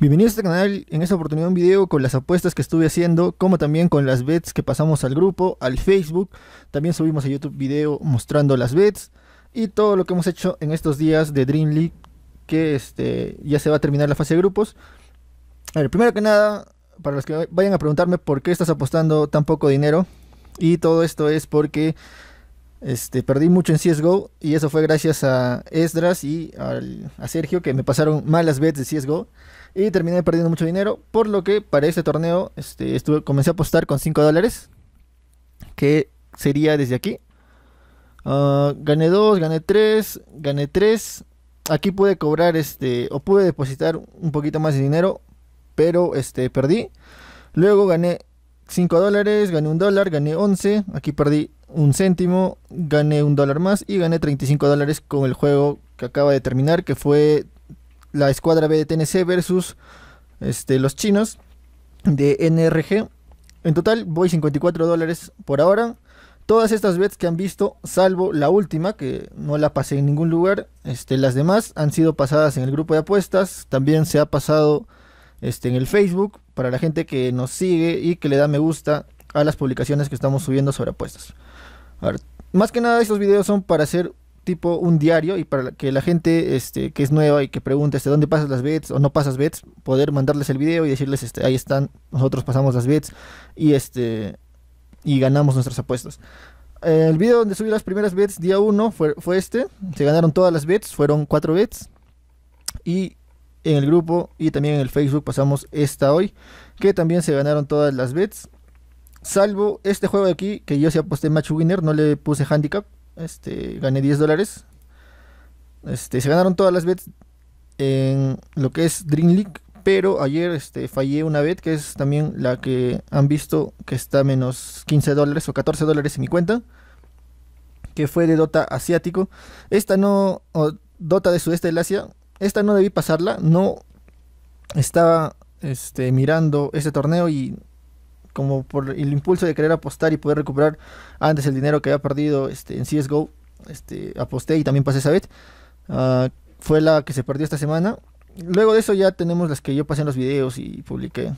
Bienvenidos a este canal, en esta oportunidad un video con las apuestas que estuve haciendo, como también con las bets que pasamos al grupo, al Facebook, también subimos a YouTube video mostrando las bets y todo lo que hemos hecho en estos días de Dream League, que este, ya se va a terminar la fase de grupos. A ver, primero que nada, para los que vayan a preguntarme por qué estás apostando tan poco dinero, y todo esto es porque este, perdí mucho en CSGO y eso fue gracias a Esdras y a Sergio que me pasaron malas bets de CSGO y terminé perdiendo mucho dinero, por lo que para este torneo este, estuve, comencé a apostar con 5 dólares, que sería desde aquí. Ah, gané 2, gané 3, gané 3. Aquí pude cobrar este, o pude depositar un poquito más de dinero, pero este, perdí. Luego gané 5 dólares, gané un dólar, gané 11, aquí perdí un céntimo, gané un dólar más y gané 35 dólares con el juego que acaba de terminar, que fue la escuadra B de TNC versus este, los chinos de NRG. En total voy 54 dólares por ahora. Todas estas bets que han visto, salvo la última, que no la pasé en ningún lugar, este, las demás han sido pasadas en el grupo de apuestas. También se ha pasado este, en el Facebook para la gente que nos sigue y que le da me gusta a las publicaciones que estamos subiendo sobre apuestas. más que nada estos videos son para hacer tipo un diario y para que la gente este, que es nueva y que pregunte este, dónde pasas las bets o no pasas bets, poder mandarles el video y decirles este, ahí están, nosotros pasamos las bets y este y ganamos nuestras apuestas. El video donde subí las primeras bets día 1 fue, fue, este, se ganaron todas las bets, fueron 4 bets y en el grupo y también en el Facebook pasamos esta hoy, que también se ganaron todas las bets, salvo este juego de aquí, que yo sí aposté match winner, no le puse handicap, este, gané 10 dólares. Este, se ganaron todas las bets en lo que es Dream League, pero ayer este, fallé una bet que es también la que han visto que está menos 15 dólares o 14 dólares en mi cuenta, que fue de Dota asiático. Esta no, Dota de sudeste del Asia, esta no debí pasarla, no estaba este, mirando este torneo y como por el impulso de querer apostar y poder recuperar antes el dinero que había perdido este, en CSGO, este, aposté y también pasé esa vez ah, fue la que se perdió esta semana. Luego de eso ya tenemos las que yo pasé en los videos y publiqué.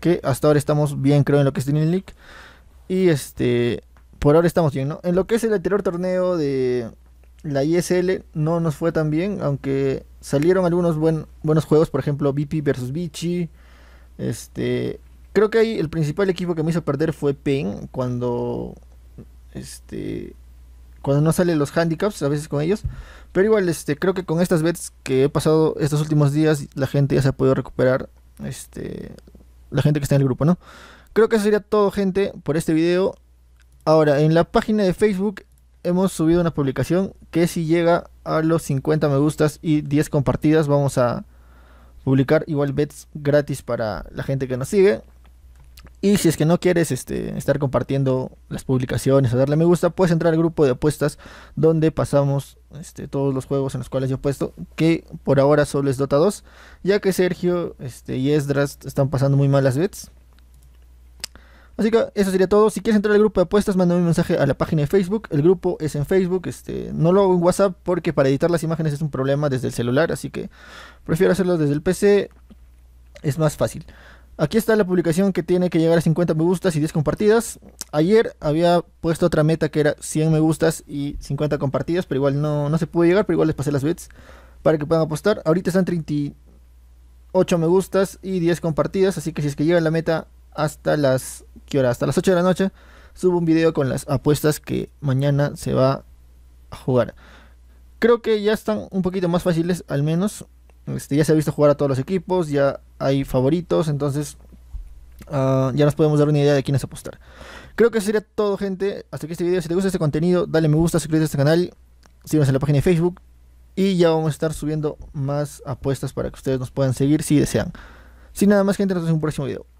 Que hasta ahora estamos bien, creo, en lo que es Dream League. Y este, por ahora estamos bien, ¿no? En lo que es el anterior torneo de la ISL no nos fue tan bien, aunque salieron algunos buenos juegos, por ejemplo, BP versus Vichy. Este, creo que ahí el principal equipo que me hizo perder fue Pen, cuando este cuando no salen los handicaps a veces con ellos, pero igual este creo que con estas bets que he pasado estos últimos días la gente ya se ha podido recuperar este la gente que está en el grupo, ¿no? Creo que eso sería todo, gente, por este video. Ahora, en la página de Facebook hemos subido una publicación que si llega a los 50 me gustas y 10 compartidas vamos a publicar igual bets gratis para la gente que nos sigue. Y si es que no quieres este, estar compartiendo las publicaciones o darle me gusta, puedes entrar al grupo de apuestas donde pasamos este, todos los juegos en los cuales yo he puesto, que por ahora solo es Dota 2, ya que Sergio este, y Esdras están pasando muy malas bets. Así que eso sería todo. Si quieres entrar al grupo de apuestas, mándame un mensaje a la página de Facebook. El grupo es en Facebook. Este, no lo hago en WhatsApp porque para editar las imágenes es un problema desde el celular. Así que prefiero hacerlo desde el PC. Es más fácil. Aquí está la publicación que tiene que llegar a 50 me gustas y 10 compartidas. Ayer había puesto otra meta que era 100 me gustas y 50 compartidas, pero igual no, no se pudo llegar, pero igual les pasé las bits para que puedan apostar. Ahorita están 38 me gustas y 10 compartidas, así que si es que llegan la meta hasta las, Hasta las 8 de la noche subo un video con las apuestas que mañana se va a jugar. Creo que ya están un poquito más fáciles, al menos. Este, ya se ha visto jugar a todos los equipos, ya hay favoritos, entonces ah, ya nos podemos dar una idea de quiénes apostar. Creo que eso sería todo, gente. Hasta aquí este video. Si te gusta este contenido, dale me gusta, suscríbete a este canal, síguenos en la página de Facebook y ya vamos a estar subiendo más apuestas para que ustedes nos puedan seguir si desean. Sin nada más, gente, nos vemos en un próximo video.